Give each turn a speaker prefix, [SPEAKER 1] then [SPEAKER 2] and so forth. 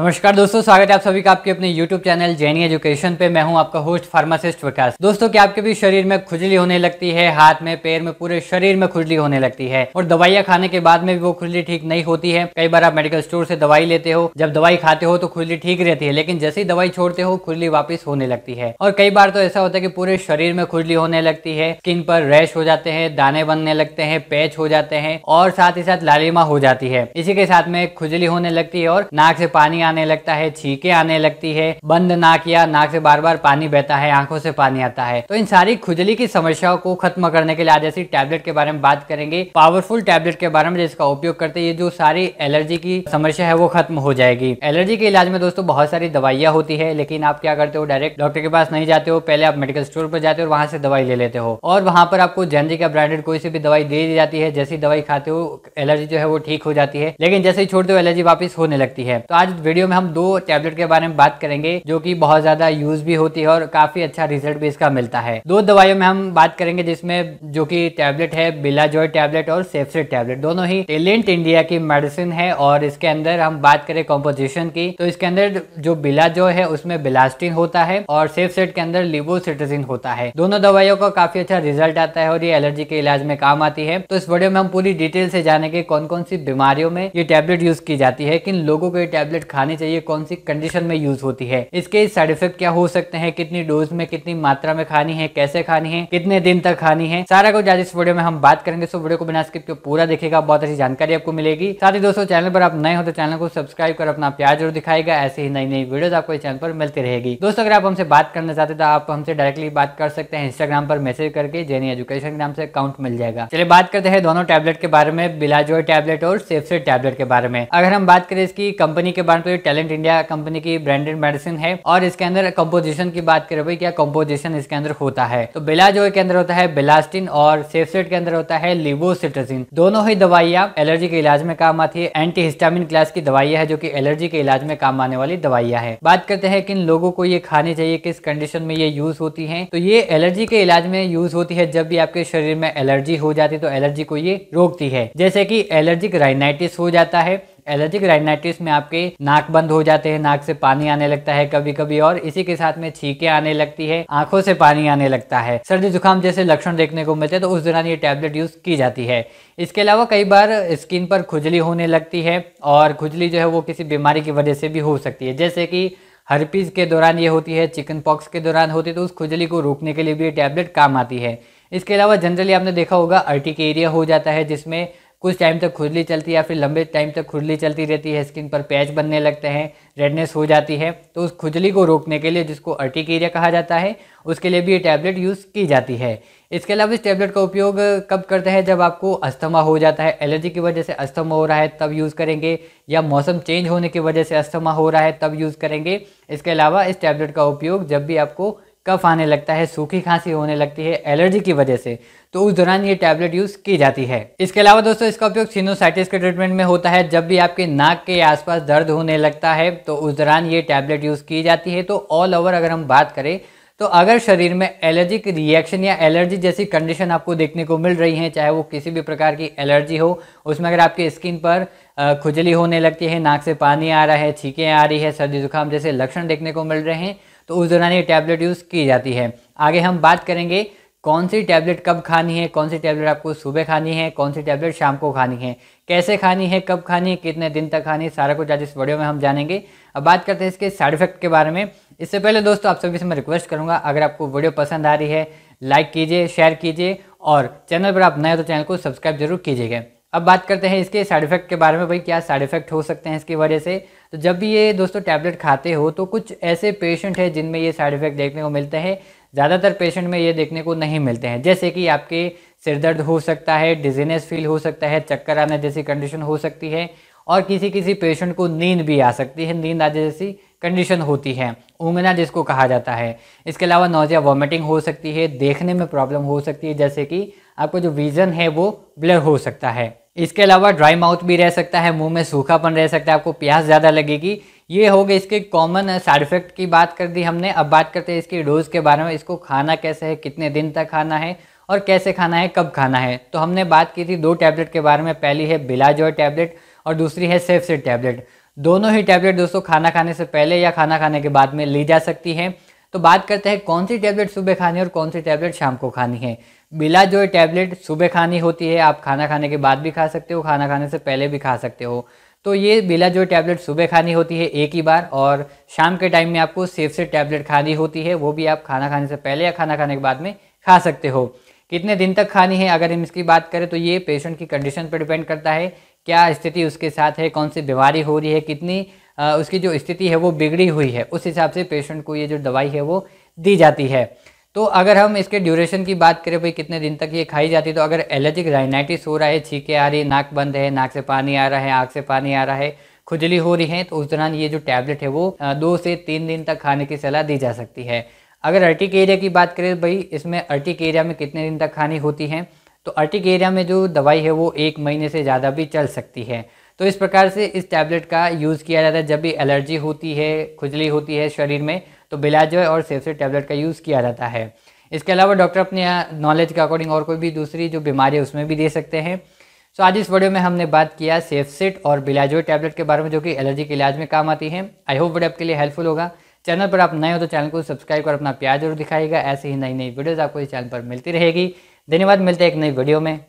[SPEAKER 1] नमस्कार दोस्तों स्वागत है आप सभी का आपके अपने YouTube चैनल जैनी एजुकेशन पे मैं हूं आपका होस्ट फार्मासिस्ट विकास दोस्तों क्या आपके भी शरीर में खुजली होने लगती है हाथ में पैर में पूरे शरीर में खुजली होने लगती है और दवाइयां खाने के बाद में भी वो खुजली ठीक नहीं होती है कई बार आप मेडिकल स्टोर से दवाई लेते हो जब दवाई खाते हो तो खुजली ठीक रहती है लेकिन जैसे ही दवाई छोड़ते हो खुजली वापिस होने लगती है और कई बार तो ऐसा होता है की पूरे शरीर में खुजली होने लगती है स्किन पर रैश हो जाते हैं दाने बनने लगते हैं पैच हो जाते हैं और साथ ही साथ लालिमा हो जाती है इसी के साथ में खुजली होने लगती है और नाक से पानी आने लगता है छीके आने लगती है बंद नाक या नाक से बार बार पानी बहता है आंखों से पानी आता है तो इन सारी खुजली की समस्याओं को खत्म करने के लिए आज ऐसी टैबलेट के बारे में बात करेंगे पावरफुल टैबलेट के बारे में जिसका उपयोग करते ये जो सारी एलर्जी की समस्या है वो खत्म हो जाएगी एलर्जी के इलाज में दोस्तों बहुत सारी दवाइयाँ होती है लेकिन आप क्या करते हो डायरेक्ट डॉक्टर के पास नहीं जाते हो पहले आप मेडिकल स्टोर पर जाते हो और से दवाई ले लेते हो और वहां पर आपको जेनरिक या ब्रांडेड कोई सी भी दवाई दे दी जाती है जैसी दवाई खाते हो एलर्जी जो है वो ठीक हो जाती है लेकिन जैसे ही छोड़ते हो एलर्जी वापस होने लगती है तो आज वीडियो वीडियो में हम दो टैबलेट के बारे में बात करेंगे जो कि बहुत ज्यादा यूज भी होती है और काफी अच्छा रिजल्ट भी इसका मिलता है दो दवाइयों में हम बात करेंगे जिसमें जो कि टैबलेट है बिलाजॉय टैबलेट और सेफसेट टैबलेट दोनों ही टेलेंट इंडिया की मेडिसिन है और इसके अंदर हम बात करें कॉम्पोजिशन की तो इसके अंदर जो बिलाजॉय है उसमें बिलास्टिन होता है और सेफसेट के अंदर लिबोसिटेजिन होता है दोनों दवाइयों का काफी अच्छा रिजल्ट आता है और ये एलर्जी के इलाज में काम आती है तो इस वीडियो में हम पूरी डिटेल से जानेंगे कौन कौन सी बीमारियों में ये टैबलेट यूज की जाती है किन लोगों को ये टैबलेट खानी चाहिए कौन सी कंडीशन में यूज होती है इसके साइड इफेक्ट क्या हो सकते हैं कितनी डोज में कितनी मात्रा में खानी है कैसे खानी है कितने दिन तक खानी है सारा कुछ आज इस वीडियो में हम बात करेंगे सो वीडियो को बिना स्किप के पूरा देखेगा बहुत अच्छी जानकारी आपको मिलेगी साथ ही दोस्तों चैनल पर आप नए हो तो चैनल को सब्सक्राइब कर अपना प्यार जरूर दिखाएगा ऐसे ही नई नई वीडियो आपको इस चैनल पर मिलती रहेगी दोस्तों अगर आप हमसे बात करना चाहते तो आप हमसे डायरेक्टली बात कर सकते हैं इंस्टाग्राम पर मैसेज करके जेनी एजुकेशन के नाम से अकाउंट मिल जाएगा चलिए बात करते हैं दोनों टैबलेट के बारे में बिलाजोर टैबलेट और सेफसेट टैबलेट के बारे में अगर हम बात करें इसकी कंपनी के बारे में तो तो ये टैलेंट इंडिया कंपनी की ब्रांडेड मेडिसिन है और इसके अंदर कंपोजिशन की बात करें भाई क्या कंपोजिशन इसके अंदर होता है तो बिला जो के अंदर होता है बिलास्टिन और सेफसेट के अंदर होता है लिवोसिट्रजिन दोनों ही दवाइयां एलर्जी के इलाज में काम आती है एंटी हिस्टामिन क्लास की दवाइयां है जो की एलर्जी के इलाज में काम आने वाली दवाइयां है बात करते हैं किन लोगों को ये खानी चाहिए किस कंडीशन में ये यूज होती है तो ये एलर्जी के इलाज में यूज होती है जब भी आपके शरीर में एलर्जी हो जाती है तो एलर्जी को ये रोकती है जैसे कि एलर्जिक राइनाइटिस हो जाता है एलर्जिक राइनाइटिस में आपके नाक बंद हो जाते हैं नाक से पानी आने लगता है कभी कभी और इसी के साथ में छीके आने लगती है आंखों से पानी आने लगता है सर्दी जुकाम जैसे लक्षण देखने को मिलते हैं तो उस दौरान ये टैबलेट यूज की जाती है इसके अलावा कई बार स्किन पर खुजली होने लगती है और खुजली जो है वो किसी बीमारी की वजह से भी हो सकती है जैसे कि हर्पीज़ के दौरान ये होती है चिकन पॉक्स के दौरान होती है तो उस खुजली को रोकने के लिए भी ये टैबलेट काम आती है इसके अलावा जनरली आपने देखा होगा अर्टिकेरिया हो जाता है जिसमें कुछ टाइम तक खुजली चलती है या फिर लंबे टाइम तक खुजली चलती रहती है स्किन पर पैच बनने लगते हैं रेडनेस हो जाती है तो उस खुजली को रोकने के लिए जिसको अर्टिकेरिया कहा जाता है उसके लिए भी ये टैबलेट यूज़ की जाती है इसके अलावा इस टैबलेट का उपयोग कब करते हैं जब आपको अस्थमा हो जाता है एलर्जी की वजह से अस्थमा हो रहा है तब यूज़ करेंगे या मौसम चेंज होने की वजह से अस्थमा हो रहा है तब यूज़ करेंगे इसके अलावा इस टैबलेट का उपयोग जब भी आपको कफ आने लगता है सूखी खांसी होने लगती है एलर्जी की वजह से तो उस दौरान ये टैबलेट यूज़ की जाती है इसके अलावा दोस्तों इसका उपयोग सिनोसाइटिस के ट्रीटमेंट में होता है जब भी आपके नाक के आसपास दर्द होने लगता है तो उस दौरान ये टैबलेट यूज़ की जाती है तो ऑल ओवर अगर हम बात करें तो अगर शरीर में एलर्जिक रिएक्शन या एलर्जी जैसी कंडीशन आपको देखने को मिल रही है चाहे वो किसी भी प्रकार की एलर्जी हो उसमें अगर आपकी स्किन पर खुजली होने लगती है नाक से पानी आ रहा है छीकें आ रही है सर्दी जुकाम जैसे लक्षण देखने को मिल रहे हैं तो उस दौरान ये टैबलेट यूज़ की जाती है आगे हम बात करेंगे कौन सी टैबलेट कब खानी है कौन सी टैबलेट आपको सुबह खानी है कौन सी टैबलेट शाम को खानी है कैसे खानी है कब खानी है कितने दिन तक खानी है सारा कुछ आज इस वीडियो में हम जानेंगे अब बात करते हैं इसके साइड इफेक्ट के बारे में इससे पहले दोस्तों आप सभी से मैं रिक्वेस्ट करूँगा अगर आपको वीडियो पसंद आ रही है लाइक कीजिए शेयर कीजिए और चैनल पर आप नए हो तो चैनल को सब्सक्राइब जरूर कीजिएगा अब बात करते हैं इसके साइड इफेक्ट के बारे में भाई क्या साइड इफेक्ट हो सकते हैं इसकी वजह से तो जब भी ये दोस्तों टैबलेट खाते हो तो कुछ ऐसे पेशेंट हैं जिनमें ये साइड इफेक्ट देखने को मिलते हैं ज़्यादातर पेशेंट में ये देखने को नहीं मिलते हैं जैसे कि आपके सिर दर्द हो सकता है डिजीनेस फील हो सकता है चक्कर आने जैसी कंडीशन हो सकती है और किसी किसी पेशेंट को नींद भी आ सकती है नींद आने जैसी कंडीशन होती है ऊँगना जिसको कहा जाता है इसके अलावा नोजिया वॉमिटिंग हो सकती है देखने में प्रॉब्लम हो सकती है जैसे कि आपको जो विज़न है वो ब्लर हो सकता है इसके अलावा ड्राई माउथ भी रह सकता है मुंह में सूखापन रह सकता है आपको प्यास ज़्यादा लगेगी ये हो गए इसके कॉमन साइड इफेक्ट की बात कर दी हमने अब बात करते हैं इसकी डोज़ के बारे में इसको खाना कैसे है कितने दिन तक खाना है और कैसे खाना है कब खाना है तो हमने बात की थी दो टैबलेट के बारे में पहली है बिलाजॉय टैबलेट और दूसरी है सेफ सेट टैबलेट दोनों ही टैबलेट दोस्तों खाना खाने से पहले या खाना खाने के बाद में ली जा सकती है तो बात करते हैं कौन सी टैबलेट सुबह खानी है और कौन सी टैबलेट शाम को खानी है बिला जो टैबलेट सुबह खानी होती है आप खाना खाने के बाद भी खा सकते हो खाना खाने से पहले भी खा सकते हो तो ये बिला जो टैबलेट सुबह खानी होती है एक ही बार और शाम के टाइम में आपको सेफ से टैबलेट खानी होती है वो भी आप खाना खाने से पहले या खाना खाने के बाद में खा सकते हो कितने दिन तक खानी है अगर हम इसकी बात करें तो ये पेशेंट की कंडीशन पर डिपेंड करता है क्या स्थिति उसके साथ है कौन सी बीमारी हो रही है कितनी उसकी जो स्थिति है वो बिगड़ी हुई है उस हिसाब से पेशेंट को ये जो दवाई है वो दी जाती है तो अगर हम इसके ड्यूरेशन की बात करें भाई कितने दिन तक ये खाई जाती तो अगर एलर्जिक राइनाइटिस हो रहा है छीके आ रही है नाक बंद है नाक से पानी आ रहा है आँख से पानी आ रहा है खुजली हो रही है तो उस दौरान ये जो टैबलेट है वो दो से तीन दिन तक खाने की सलाह दी जा सकती है अगर अर्टिक एरिया की बात करें भाई इसमें अर्टिक एरिया में कितने दिन तक खानी होती है तो अर्टिक एरिया में जो दवाई है वो एक महीने से ज़्यादा भी चल सकती है तो इस प्रकार से इस टैबलेट का यूज़ किया जाता है जब भी एलर्जी होती है खुजली होती है शरीर में तो बिलाजोय और सेफसे टैबलेट का यूज़ किया जाता है इसके अलावा डॉक्टर अपने नॉलेज के अकॉर्डिंग और कोई भी दूसरी जो बीमारी है उसमें भी दे सकते हैं सो आज इस वीडियो में हमने बात किया सेफसेट और बिलाजोय टैबलेट के बारे में जो कि एलर्जी के इलाज में काम आती है आई होप वीडियो आपके लिए हेल्पफुल होगा चैनल पर आप नए हो तो चैनल को सब्सक्राइब कर अपना प्यार जरूर दिखाएगा ऐसे ही नई नई वीडियोज़ आपको इस चैनल पर मिलती रहेगी धन्यवाद मिलते हैं एक नई वीडियो में